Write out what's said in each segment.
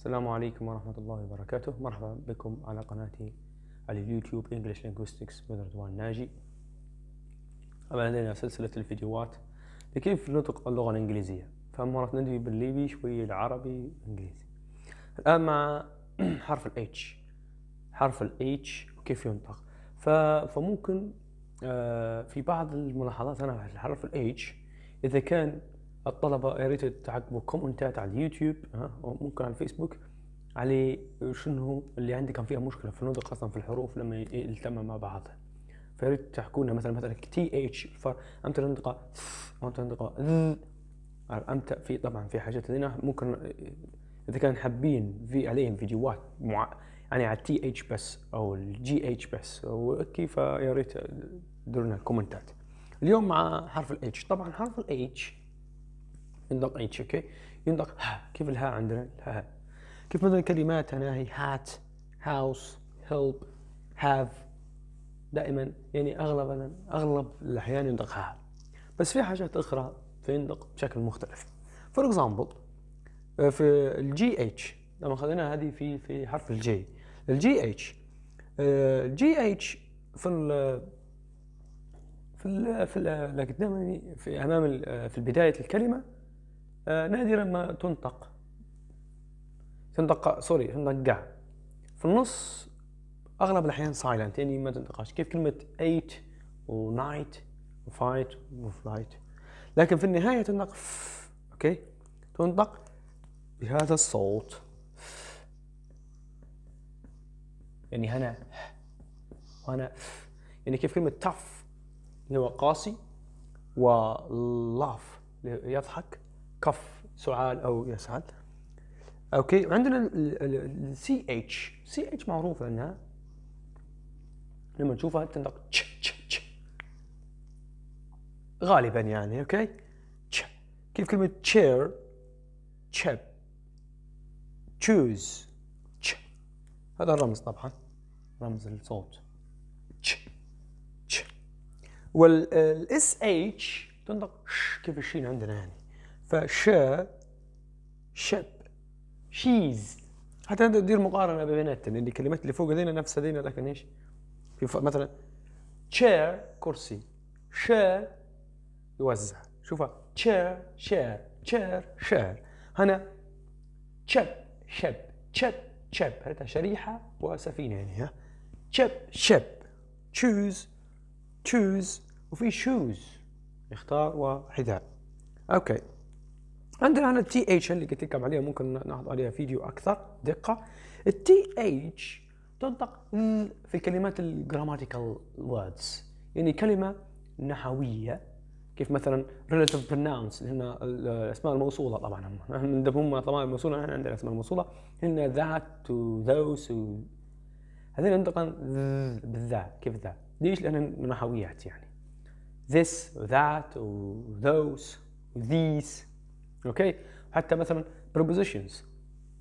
السلام عليكم ورحمة الله وبركاته مرحبا بكم على قناتي على اليوتيوب English Linguistics with رضوان ناجي طبعا لدينا سلسلة الفيديوهات لكيف نطق اللغة الإنجليزية فمرة ندوي بالليبي شوية العربي والإنجليزي الآن مع حرف ال H حرف ال H وكيف ينطق فممكن آه، في بعض الملاحظات أنا حرف ال H إذا كان الطلبه يا ريت تعقبوا كومنتات على اليوتيوب ها وممكن على الفيسبوك على شنو اللي عندي كان فيها مشكله في النطق اصلا في الحروف لما يلتم مع بعض فيا ريت تحكوا لنا مثلا مثلا تي اتش انت تنطق انت تنطق امتى في طبعا في حاجات هنا ممكن اذا كان حابين في عليهم فيديوهات مع يعني على التي اتش بس او الجي اتش بس وكيف يا ريت ديروا لنا كومنتات اليوم مع حرف الاتش طبعا حرف الاتش ينطق اي تشيكي ينطق ها كيف الها عندنا الها كيف مثلا انا هي هات هاوس هيلب هاف دائما يعني اغلب اغلب الاحيان ينطق ها بس في حاجات اخرى فيندق بشكل مختلف فور اكزامبل آه، في الجي اتش لما خذينا هذه في في حرف الجي الجي اتش آه، الجي اتش في ال في ال في ال لكن دائما يعني في امام آه، في بدايه الكلمه آه، نادرا ما تنطق تنطق سوري تنطق قاع في النص اغلب الاحيان سايلنت يعني ما تنطقش كيف كلمه ايت ونايت وفايت وفلايت لكن في النهايه تنطق ف اوكي تنطق بهذا الصوت يعني هنا وهنا يعني كيف كلمه تف اللي هو قاسي ولاف يضحك كف سعال او يسعد اوكي وعندنا السي اتش سي اتش معروفه انها لما تشوفها تنطق تش تش تش غالبا يعني اوكي تش كيف كلمه تشير تشيب تشوز تش هذا الرمز طبعا رمز الصوت تش تش والاس اتش تنطق ش كيف الشين عندنا يعني فش شب شيز حتى انت تدير مقارنه بيناتهم لان الكلمات يعني اللي فوق هذين نفس هذين لكن ايش؟ في مثلا شير كرسي شير يوزع شوفها شير شير شير شير هنا شب شب شب شب هذا شريحة وسفينة يعني ها شب شب تشوز تشوز وفي شوز اختار وحذاء اوكي عندنا هنا تي اتش اللي قلت لكم عليها ممكن ناخذ عليها فيديو اكثر دقه التي اتش تنطق في الكلمات الجراماتيكال ووردز يعني كلمه نحويه كيف مثلا relative pronouns هنا الاسماء الموصوله طبعا هم هم طبعا الموصوله احنا عندنا الاسماء الموصوله هنا ذات تو ذوس هذين ينطق بالذا كيف ذا ليش لان نحويات يعني this that و those these اوكي حتى مثلا prepositions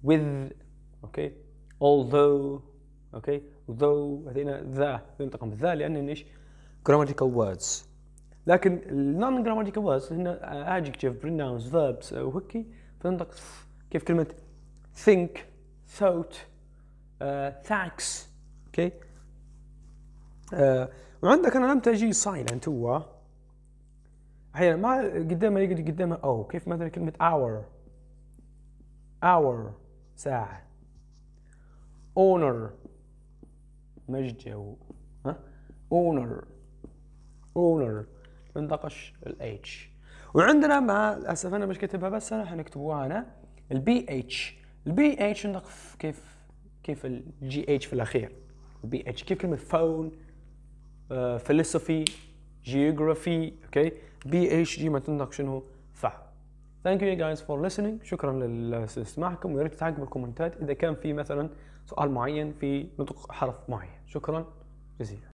with اوكي although اوكي though هذينا ذا ينطقون بالذا لان ايش grammatical words لكن النون grammatical words هنا adjective pronouns verbs وهكي فننطق كيف كلمه think thought uh, thanks اوكي okay. uh, وعندك انا لم تجي silent هو احيانا ما قدامها يقعد قدامها او كيف مثلا كلمه اور اور ساعه اونر مجدي ها اونر اونر بنطقش الاتش وعندنا مع الاسف انا مش كاتبها بس انا حنكتبوها هنا البي اتش البي اتش نطق كيف كيف الجي اتش في الاخير البي اتش كيف كلمه فون فيلسوفي آه، geography جي ما تنطق شنو فحم Thank you guys for listening شكرا لاستماعكم ويا ريت تعلق بالكومنتات اذا كان في مثلا سؤال معين في نطق حرف معين شكرا جزيلا